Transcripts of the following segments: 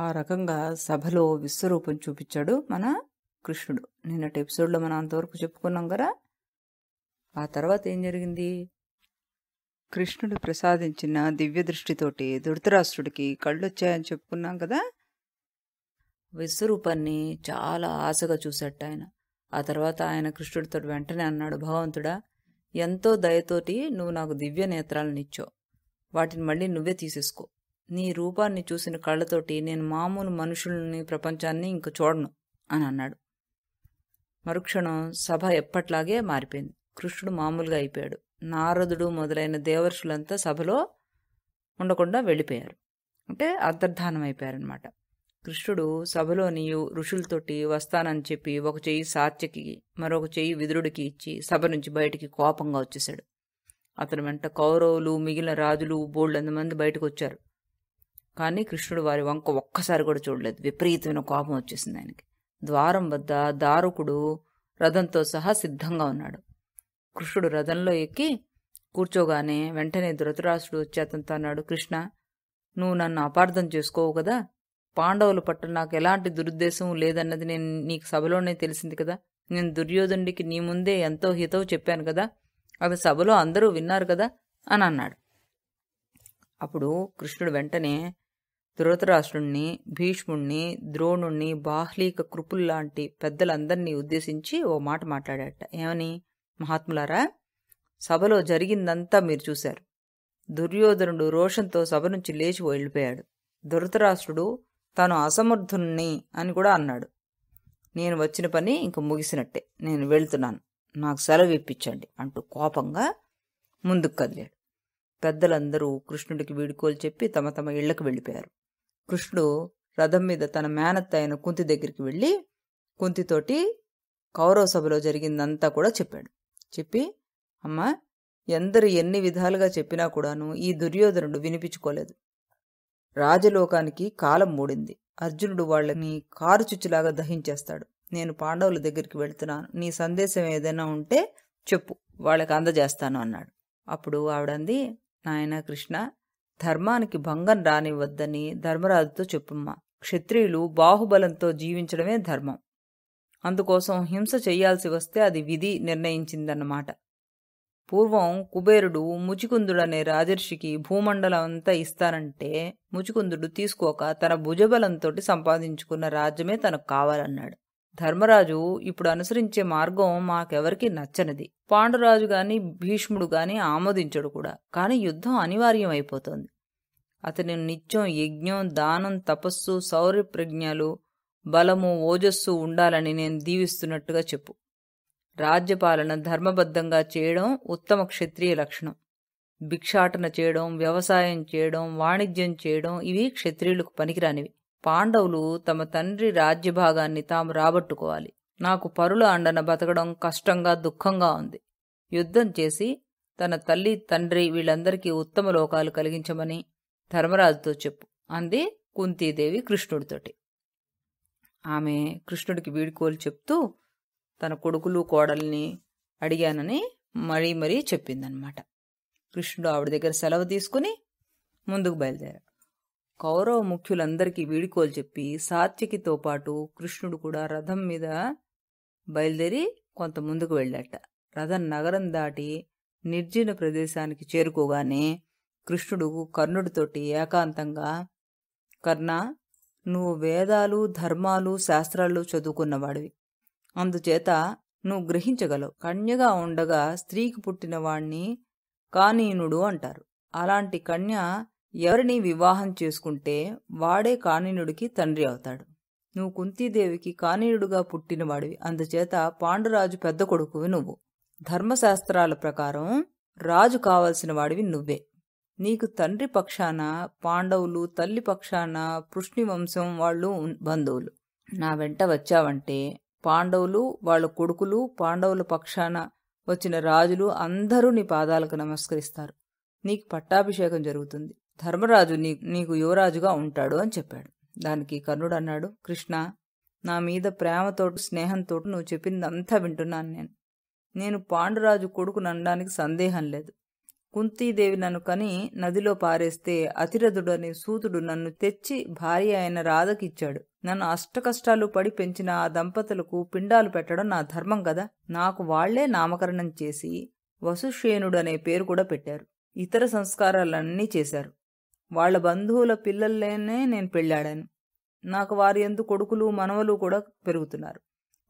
ఆ రకంగా సభలో విశ్వరూపం చూపించాడు మన కృష్ణుడు నిన్నటి ఎపిసోడ్లో మనం అంతవరకు చెప్పుకున్నాం కదా ఆ తర్వాత ఏం జరిగింది కృష్ణుడు ప్రసాదించిన దివ్య దృష్టితోటి ధృతరాష్ట్రుడికి కళ్ళొచ్చాయని చెప్పుకున్నాం కదా విశ్వరూపాన్ని చాలా ఆశగా చూశాట ఆయన ఆ తర్వాత ఆయన కృష్ణుడితో వెంటనే అన్నాడు భగవంతుడా ఎంతో దయతోటి నువ్వు నాకు దివ్య నేత్రాలను ఇచ్చావు వాటిని మళ్ళీ నువ్వే తీసేసుకో నీ రూపాన్ని చూసిన కళ్ళతోటి నేను మామూలు మనుషుల్ని ప్రపంచాన్ని ఇంక చూడను అని అన్నాడు మరుక్షణం సభ ఎప్పట్లాగే మారిపోయింది కృష్ణుడు మామూలుగా అయిపోయాడు నారదుడు మొదలైన దేవర్షులంతా సభలో ఉండకుండా వెళ్ళిపోయారు అంటే అంతర్ధానం అయిపోయారనమాట కృష్ణుడు సభలోని ఋషులతోటి వస్తానని చెప్పి ఒక చెయ్యి సాత్యకి మరొక చెయ్యి విదురుడికి ఇచ్చి సభ నుంచి బయటికి కోపంగా వచ్చేశాడు అతని వెంట కౌరవులు మిగిలిన రాజులు బోళ్ళంతమంది బయటకు వచ్చారు కానీ కృష్ణుడు వారి వంక ఒక్కసారి కూడా చూడలేదు విపరీతమైన కోపం వచ్చేసింది ఆయనకి ద్వారం వద్ద దారుకుడు రథంతో సహా సిద్ధంగా ఉన్నాడు కృష్ణుడు రథంలో ఎక్కి కూర్చోగానే వెంటనే ధృతరాష్ట్రుడు వచ్చి అన్నాడు కృష్ణ నువ్వు నన్ను అపార్థం చేసుకోవు కదా పాండవుల పట్ల నాకు ఎలాంటి దురుద్దేశం లేదన్నది నేను నీకు సభలోనే తెలిసింది కదా నేను దుర్యోధనుడికి నీ ముందే ఎంతో హితవు చెప్పాను కదా అవి సభలో అందరూ విన్నారు కదా అని అన్నాడు అప్పుడు కృష్ణుడు వెంటనే ధృతరాష్ట్రుణ్ణి భీష్ముణ్ణి ద్రోణుణ్ణి బాహ్లీక కృపుల్లాంటి పెద్దలందరినీ ఉద్దేశించి ఓ మాట మాట్లాడాట ఏమని మహాత్ములారా సభలో జరిగిందంతా మీరు చూశారు దుర్యోధనుడు రోషంతో సభ నుంచి లేచి వెళ్ళిపోయాడు ధృతరాష్ట్రుడు తాను అసమర్థుణ్ణి అని కూడా అన్నాడు నేను వచ్చిన పని ఇంక ముగిసినట్టే నేను వెళ్తున్నాను నాకు సెలవు ఇప్పించండి అంటూ కోపంగా ముందుకు కదిలాడు పెద్దలందరూ కృష్ణుడికి వీడుకోలు చెప్పి తమ తమ ఇళ్లకు వెళ్ళిపోయారు కృష్ణుడు రథం మీద తన మేనత్త అయిన కుంతి దగ్గరికి వెళ్ళి కుంతితోటి కౌరవ సభలో జరిగిందంతా కూడా చెప్పాడు చెప్పి అమ్మ ఎందరు ఎన్ని విధాలుగా చెప్పినా కూడాను ఈ దుర్యోధనుడు వినిపించుకోలేదు రాజలోకానికి కాలం మూడింది అర్జునుడు వాళ్ళని కారుచుచ్చులాగా దహించేస్తాడు నేను పాండవుల దగ్గరికి వెళ్తున్నాను నీ సందేశం ఏదైనా ఉంటే చెప్పు వాళ్ళకి అందజేస్తాను అన్నాడు అప్పుడు ఆవిడంది నాయన కృష్ణ ధర్మానికి భంగం రానివ్వద్దని ధర్మరాజుతో చెప్పుమ్మా క్షత్రియులు బాహుబలంతో జీవించడమే ధర్మం అందుకోసం హింస చెయ్యాల్సి వస్తే అది విధి నిర్ణయించిందన్నమాట పూర్వం కుబేరుడు ముచికుందుడనే రాజర్షికి భూమండలం అంతా ఇస్తానంటే ముచికుందుడు తీసుకోక తన భుజబలంతోటి సంపాదించుకున్న రాజ్యమే తనకు కావాలన్నాడు ధర్మరాజు ఇప్పుడు అనుసరించే మార్గం మాకెవరికి నచ్చనిది పాండురాజు గాని భీష్ముడు గాని ఆమోదించడు కూడా కాని యుద్ధం అనివార్యం అయిపోతోంది అతని నిత్యం యజ్ఞం దానం తపస్సు శౌర్య ప్రజ్ఞలు బలము ఓజస్సు ఉండాలని నేను దీవిస్తున్నట్టుగా చెప్పు రాజ్యపాలన ధర్మబద్ధంగా చేయడం ఉత్తమ క్షత్రియ లక్షణం భిక్షాటన చేయడం వ్యవసాయం చేయడం వాణిజ్యం చేయడం ఇవి క్షత్రియులకు పనికిరానివి పాండవులు తమ తండ్రి రాజ్యభాగాన్ని తాము రాబట్టుకోవాలి నాకు పరుల అండన బతకడం కష్టంగా దుఃఖంగా ఉంది యుద్ధం చేసి తన తల్లి తండ్రి వీళ్ళందరికీ ఉత్తమ లోకాలు కలిగించమని ధర్మరాజుతో చెప్పు అంది కుంతీదేవి కృష్ణుడితోటి ఆమె కృష్ణుడికి వీడుకోలు చెప్తూ తన కొడుకులు కోడల్ని అడిగానని మరీ మరీ చెప్పిందనమాట కృష్ణుడు ఆవిడ దగ్గర సెలవు తీసుకుని ముందుకు బయలుదేరాడు కౌరవ ముఖ్యులందరికీ వీడుకోలు చెప్పి సాత్వికితో పాటు కృష్ణుడు కూడా రథం మీద బయలుదేరి కొంత ముందుకు వెళ్ళాట రథం నగరం దాటి నిర్జన ప్రదేశానికి చేరుకోగానే కృష్ణుడు కర్ణుడితోటి ఏకాంతంగా కర్ణ నువ్వు వేదాలు ధర్మాలు శాస్త్రాలు చదువుకున్నవాడివి అందుచేత నువ్వు గ్రహించగలవు కన్యగా ఉండగా స్త్రీకి పుట్టిన వాణ్ణి కానీనుడు అంటారు అలాంటి కన్య ఎవరిని వివాహం చేసుకుంటే వాడే కానినుడికి తండ్రి అవుతాడు నువ్వు కుంతీదేవికి కానీయుడుగా పుట్టినవాడివి అందుచేత పాండురాజు పెద్ద కొడుకువి నువ్వు ధర్మశాస్త్రాల ప్రకారం రాజు కావలసిన వాడివి నువ్వే నీకు తండ్రి పక్షాన పాండవులు తల్లి పక్షాన వంశం వాళ్ళు బంధువులు నా వెంట వచ్చావంటే పాండవులు వాళ్ళ కొడుకులు పాండవుల పక్షాన వచ్చిన రాజులు అందరూ నీ పాదాలకు నమస్కరిస్తారు నీకు పట్టాభిషేకం జరుగుతుంది ధర్మరాజు నీ నీకు యువరాజుగా ఉంటాడు అని చెప్పాడు దానికి కర్ణుడు అన్నాడు కృష్ణ నా మీద ప్రేమతో స్నేహంతో నువ్వు చెప్పిందంతా వింటున్నాను నేను నేను పాండురాజు కొడుకు అనడానికి సందేహం లేదు కుంతీదేవి నన్ను కని నదిలో పారేస్తే అతిరథుడు అనే సూతుడు నన్ను తెచ్చి భార్య అయిన రాధకిచ్చాడు నన్ను అష్టకష్టాలు పడి పెంచిన ఆ దంపతులకు పిండాలు పెట్టడం నా ధర్మం కదా నాకు వాళ్లే నామకరణం చేసి వసుశ్రేణుడు అనే పేరు కూడా పెట్టారు ఇతర సంస్కారాలన్నీ చేశారు వాళ్ళ బంధువుల పిల్లల్లోనే నేను పెళ్ళాడాను నాకు వారి ఎందు కొడుకులు మనవలు కూడా పెరుగుతున్నారు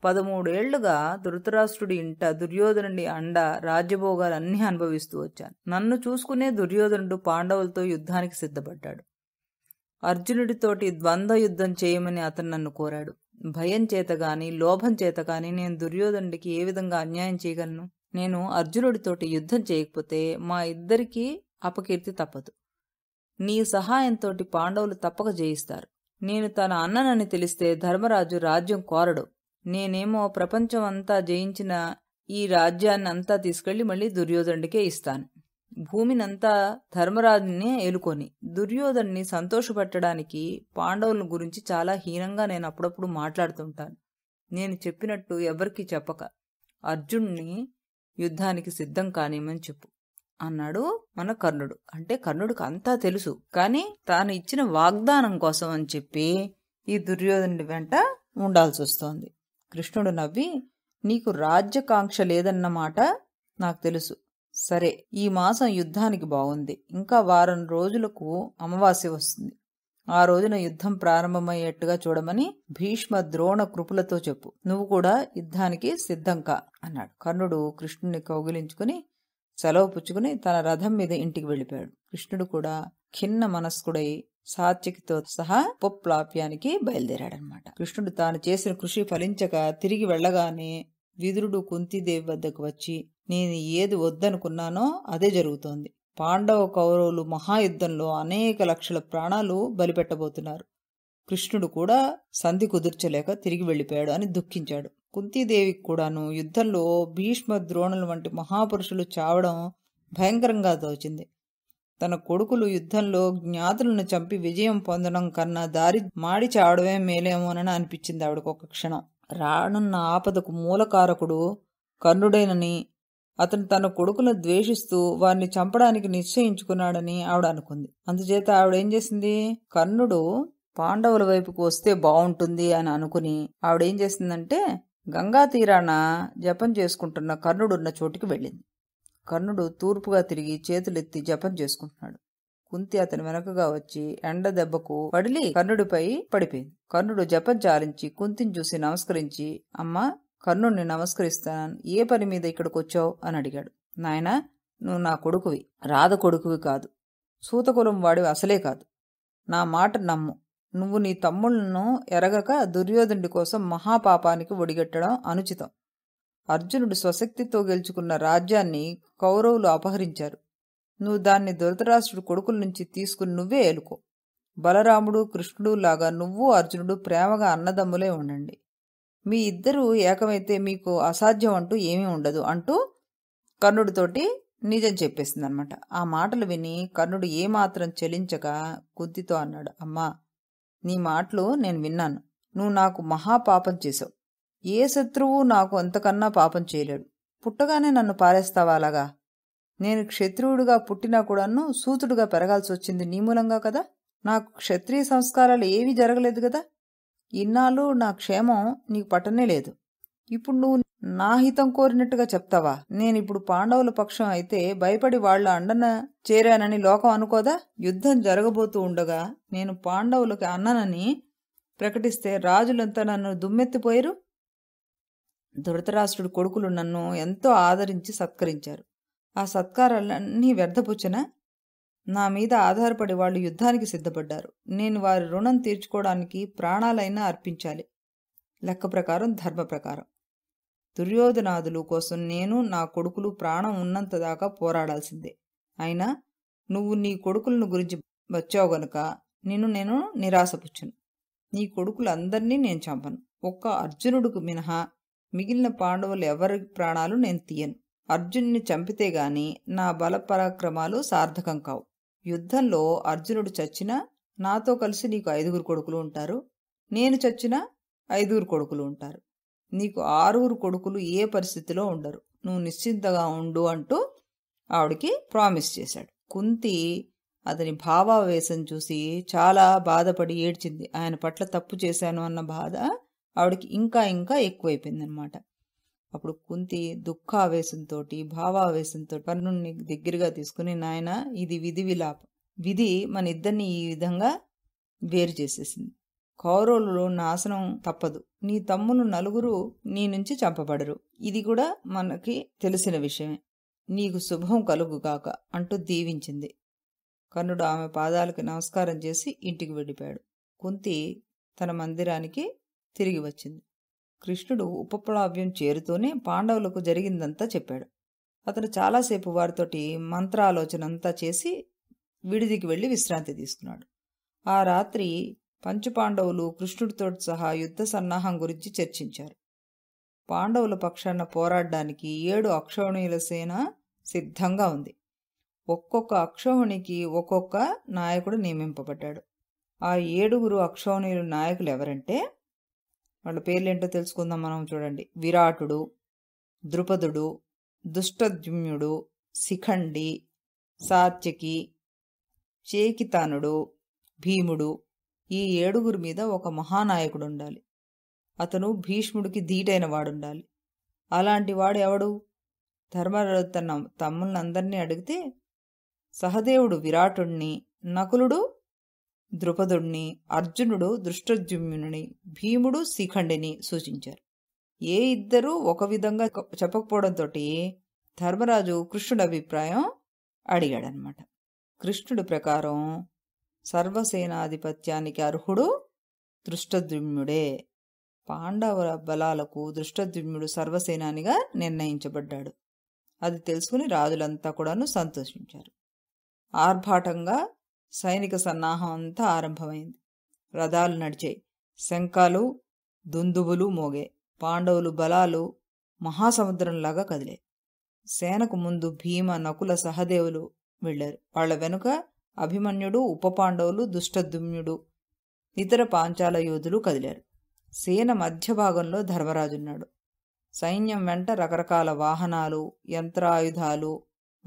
పదమూడేళ్లుగా ధృతరాష్ట్రుడి ఇంట దుర్యోధనుడి అండ రాజ్యభోగాలన్నీ అనుభవిస్తూ వచ్చాను నన్ను చూసుకునే దుర్యోధనుడు పాండవులతో యుద్ధానికి సిద్ధపడ్డాడు అర్జునుడితోటి ద్వంద్వ యుద్ధం చేయమని అతను నన్ను కోరాడు భయం చేత గాని లోభం చేత గాని నేను దుర్యోధనుడికి ఏ విధంగా అన్యాయం చేయగలను నేను అర్జునుడితోటి యుద్ధం చేయకపోతే మా ఇద్దరికీ అపకీర్తి తప్పదు నీ సహాయంతోటి పాండవులు తప్పక జయిస్తారు నేను తన అన్ననని తెలిస్తే ధర్మరాజు రాజ్యం కోరడు నేనేమో ప్రపంచం అంతా జయించిన ఈ రాజ్యాన్నంతా తీసుకెళ్లి మళ్ళీ దుర్యోధనుడికే ఇస్తాను భూమినంతా ధర్మరాజునే ఏలుకొని దుర్యోధన్ని సంతోషపెట్టడానికి పాండవుల గురించి చాలా హీనంగా నేను అప్పుడప్పుడు మాట్లాడుతుంటాను నేను చెప్పినట్టు ఎవరికీ చెప్పక అర్జున్ని యుద్ధానికి సిద్ధం కానిమని చెప్పు అన్నాడు మన కర్ణుడు అంటే కర్ణుడికి అంతా తెలుసు కానీ తాను ఇచ్చిన వాగ్దానం కోసం అని చెప్పి ఈ దుర్యోధనుడి వెంట ఉండాల్సి వస్తోంది కృష్ణుడు నవ్వి నీకు రాజ్యకాంక్ష లేదన్నమాట నాకు తెలుసు సరే ఈ మాసం యుద్ధానికి బాగుంది ఇంకా వారం రోజులకు అమావాస్య వస్తుంది ఆ రోజున యుద్ధం ప్రారంభమయ్యేట్టుగా చూడమని భీష్మ ద్రోణ కృపులతో చెప్పు నువ్వు కూడా యుద్ధానికి సిద్ధంకా అన్నాడు కర్ణుడు కృష్ణుని కౌగిలించుకుని సెలవు పుచ్చుకుని తన రథం మీద ఇంటికి వెళ్ళిపోయాడు కృష్ణుడు కూడా ఖిన్న మనస్కుడై సాత్వికతో సహా పొప్లాప్యానికి బయలుదేరాడనమాట కృష్ణుడు తాను చేసిన కృషి ఫలించక తిరిగి వెళ్ళగానే విదురుడు కుంతిదేవి వద్దకు వచ్చి నేను ఏది వద్దనుకున్నానో అదే జరుగుతోంది పాండవ కౌరవులు మహాయుద్ధంలో అనేక లక్షల ప్రాణాలు బలిపెట్టబోతున్నారు కృష్ణుడు కూడా సంధి కుదుర్చలేక తిరిగి వెళ్ళిపోయాడు అని దుఃఖించాడు కుంతీదేవికి కూడాను యుద్ధంలో భీష్మ ద్రోణులు వంటి మహాపురుషులు చావడం భయంకరంగా తోచింది తన కొడుకులు యుద్ధంలో జ్ఞాతులను చంపి విజయం పొందడం కన్నా దారి మాడి చావడమే మేలేమోనని అనిపించింది ఆవిడకు ఒక క్షణం రానున్న ఆపదకు మూలకారకుడు కర్ణుడేనని అతను తన కొడుకులను ద్వేషిస్తూ వారిని చంపడానికి నిశ్చయించుకున్నాడని ఆవిడ అనుకుంది అందుచేత ఆవిడేం చేసింది కర్ణుడు పాండవుల వైపుకు వస్తే బాగుంటుంది అని అనుకుని ఆవిడేం చేసిందంటే గంగా తీరాన జపం చేసుకుంటున్న కర్ణుడున్న చోటికి వెళ్ళింది కర్ణుడు తూర్పుగా తిరిగి చేతులెత్తి జపం చేసుకుంటున్నాడు కుంతి అతని వెనకగా వచ్చి ఎండ దెబ్బకు పడిలి కర్ణుడిపై పడిపోయింది కర్ణుడు జపం చారించి కుంతిని చూసి నమస్కరించి అమ్మా కర్ణుడిని నమస్కరిస్తాను ఏ పని మీద ఇక్కడికి వచ్చావు అని అడిగాడు నాయన నువ్వు నా కొడుకువి రాధ కొడుకువి కాదు సూతకులం వాడివి అసలే కాదు నా మాట నమ్ము నువ్వు నీ తమ్ముళ్లను ఎరగక దుర్యోధనుడి కోసం మహాపాపానికి ఒడిగట్టడం అనుచితం అర్జునుడు స్వశక్తితో గెలుచుకున్న రాజ్యాన్ని కౌరవులు అపహరించారు నువ్వు దాన్ని ధృతరాష్ట్రుడు కొడుకుల నుంచి తీసుకుని నువ్వే ఏలుకో బలరాముడు కృష్ణుడు లాగా నువ్వు అర్జునుడు ప్రేమగా అన్నదమ్ములే ఉండండి మీ ఇద్దరూ ఏకమైతే మీకు అసాధ్యం అంటూ ఏమీ ఉండదు అంటూ కర్ణుడితోటి నిజం చెప్పేసిందనమాట ఆ మాటలు విని కర్ణుడు ఏమాత్రం చెలించక కొద్దితో అన్నాడు అమ్మా నీ మాటలు నేను విన్నాను నువ్వు నాకు మహాపాపం చేశావు ఏ శత్రువు నాకు అంతకన్నా పాపం చేయలేడు పుట్టగానే నన్ను పారేస్తావా అలాగా నేను క్షత్రియుడిగా పుట్టినా కూడాను సూతుడుగా పెరగాల్సి వచ్చింది నీ మూలంగా కదా నాకు క్షత్రియ సంస్కారాలు ఏవీ జరగలేదు కదా ఇన్నాళ్ళు నా క్షేమం నీకు పట్టనే లేదు ఇప్పుడు నువ్వు నా హితం కోరినట్టుగా చెప్తావా నేనిప్పుడు పాండవుల పక్షం అయితే భయపడి వాళ్ల అండన చేరానని లోకం అనుకోదా యుద్ధం జరగబోతూ ఉండగా నేను పాండవులకి అన్ననని ప్రకటిస్తే రాజులంతా నన్ను దుమ్మెత్తిపోయారు ధృతరాష్ట్రుడి కొడుకులు నన్ను ఎంతో ఆదరించి సత్కరించారు ఆ సత్కారాలన్నీ వ్యర్థపుచ్చిన నా మీద ఆధారపడి వాళ్ళు యుద్ధానికి సిద్ధపడ్డారు నేను వారి రుణం తీర్చుకోవడానికి ప్రాణాలైనా అర్పించాలి లెక్క ప్రకారం ధర్మ ప్రకారం దుర్యోధనాదులు కోసం నేను నా కొడుకులు ప్రాణం ఉన్నంత దాకా పోరాడాల్సిందే అయినా నువ్వు నీ కొడుకులను గురించి వచ్చావు గనుక నిన్ను నేను నిరాశపుచ్చును నీ కొడుకులందరినీ నేను చంపను ఒక్క అర్జునుడికి మినహా మిగిలిన పాండవులు ఎవరి ప్రాణాలు నేను తీయను అర్జునుని చంపితే గాని నా బల పరాక్రమాలు సార్థకం కావు యుద్ధంలో అర్జునుడు చచ్చినా నాతో కలిసి నీకు ఐదుగురు కొడుకులు ఉంటారు నేను చచ్చినా ఐదుగురు కొడుకులు ఉంటారు నీకు ఆరుగురు కొడుకులు ఏ పరిస్థితిలో ఉండరు నువ్వు నిశ్చింతగా ఉండు అంటూ ఆవిడికి ప్రామిస్ చేశాడు కుంతి అతని భావావేశం చూసి చాలా బాధపడి ఏడ్చింది ఆయన పట్ల తప్పు చేశాను అన్న బాధ ఆవిడకి ఇంకా ఇంకా ఎక్కువైపోయిందనమాట అప్పుడు కుంతి దుఃఖావేశంతో భావావేశంతో కర్ణుని దగ్గరగా తీసుకుని నాయన ఇది విధి విలాప విధి మన ఇద్దరిని ఈ విధంగా వేరు చేసేసింది కౌరవులలో నాశనం తప్పదు నీ తమ్ములు నలుగురు నీ నుంచి చంపబడరు ఇది కూడా మనకి తెలిసిన విషయమే నీకు శుభం కలుగుగాక అంటూ దీవించింది కర్ణుడు ఆమె పాదాలకు నమస్కారం చేసి ఇంటికి వెళ్ళిపోయాడు కుంతి తన మందిరానికి తిరిగి వచ్చింది కృష్ణుడు ఉపప్లావ్యం చేరుతూనే పాండవులకు జరిగిందంతా చెప్పాడు అతను చాలాసేపు వారితోటి మంత్రాలోచనంతా చేసి విడిదికి వెళ్ళి విశ్రాంతి తీసుకున్నాడు ఆ రాత్రి పంచుపాండవులు కృష్ణుడితో సహా యుద్ధ సన్నాహం గురించి చర్చించారు పాండవుల పక్షాన పోరాడడానికి ఏడు అక్షోహిణుల సేన సిద్ధంగా ఉంది ఒక్కొక్క అక్షోహిణికి ఒక్కొక్క నాయకుడు నియమింపబడ్డాడు ఆ ఏడుగురు అక్షోహిణుల నాయకులు ఎవరంటే వాళ్ళ పేర్లు ఏంటో తెలుసుకుందాం మనం చూడండి విరాటుడు ద్రుపదుడు దుష్టద్యుమ్యుడు శిఖండి సాత్యకి చేకితానుడు భీముడు ఈ ఏడుగురి మీద ఒక మహానాయకుడు ఉండాలి అతను భీష్ముడికి ధీటైన వాడుండాలి అలాంటి వాడు ఎవడు ధర్మరాజు తన తమ్ముళ్ళందరినీ అడిగితే సహదేవుడు విరాటుణ్ణి నకులుడు ద్రుపదుణ్ణి అర్జునుడు దృష్టజుమ్యుని భీముడు శిఖండిని సూచించారు ఏ ఇద్దరూ ఒక విధంగా చెప్పకపోవడంతో ధర్మరాజు కృష్ణుడి అభిప్రాయం అడిగాడనమాట కృష్ణుడి ప్రకారం సర్వసేనాధిపత్యానికి అర్హుడు దృష్టద్యుమ్నుడే పాండవ బలాలకు దృష్టద్యుమ్నుడు సర్వసేనానిగా నిర్ణయించబడ్డాడు అది తెలుసుకుని రాజులంతా కూడాను సంతోషించారు ఆర్భాటంగా సైనిక సన్నాహం అంతా ఆరంభమైంది రథాలు నడిచాయి శంఖాలు దుందుబులు మోగే పాండవులు బలాలు మహాసముద్రంలాగా కదిలే సేనకు ముందు భీమ నకుల సహదేవులు వెళ్ళారు వాళ్ళ వెనుక అభిమన్యుడు ఉపపాండవులు దుష్టదుమ్యుడు ఇతర పాంచాల యోధులు కదిలారు సేన మధ్య భాగంలో ధర్మరాజున్నాడు సైన్యం వెంట రకరకాల వాహనాలు యంత్రాయుధాలు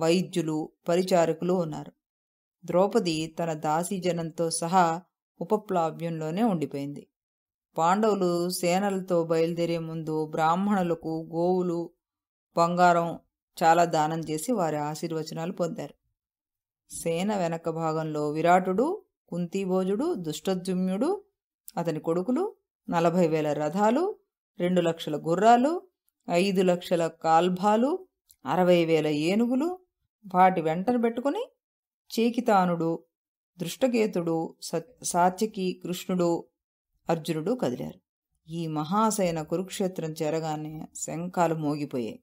వైద్యులు పరిచారకులు ఉన్నారు ద్రౌపది తన దాసీజనంతో సహా ఉపప్లావ్యంలోనే ఉండిపోయింది పాండవులు సేనలతో బయలుదేరే ముందు బ్రాహ్మణులకు గోవులు బంగారం చాలా దానం చేసి వారి ఆశీర్వచనాలు పొందారు సేన వెనక భాగంలో విరాటుడు కుంతీభోజుడు దుష్టజుమ్యుడు అతని కొడుకులు నలభై వేల రథాలు రెండు లక్షల గుర్రాలు ఐదు లక్షల కాల్భాలు అరవై వేల ఏనుగులు వాటి వెంటను పెట్టుకుని చీకితానుడు దృష్టకేతుడు సాత్యకి కృష్ణుడు అర్జునుడు కదిలారు ఈ మహాసైన కురుక్షేత్రం చేరగానే శంఖాలు మోగిపోయాయి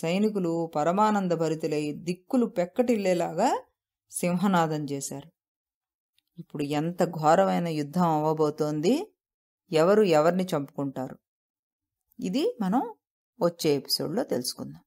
సైనికులు పరమానంద భరితులై దిక్కులు పెక్కటిల్లేలాగా సింహనాదం చేశారు ఇప్పుడు ఎంత ఘోరమైన యుద్ధం అవ్వబోతోంది ఎవరు ఎవరిని చంపుకుంటారు ఇది మనం వచ్చే ఎపిసోడ్లో తెలుసుకుందాం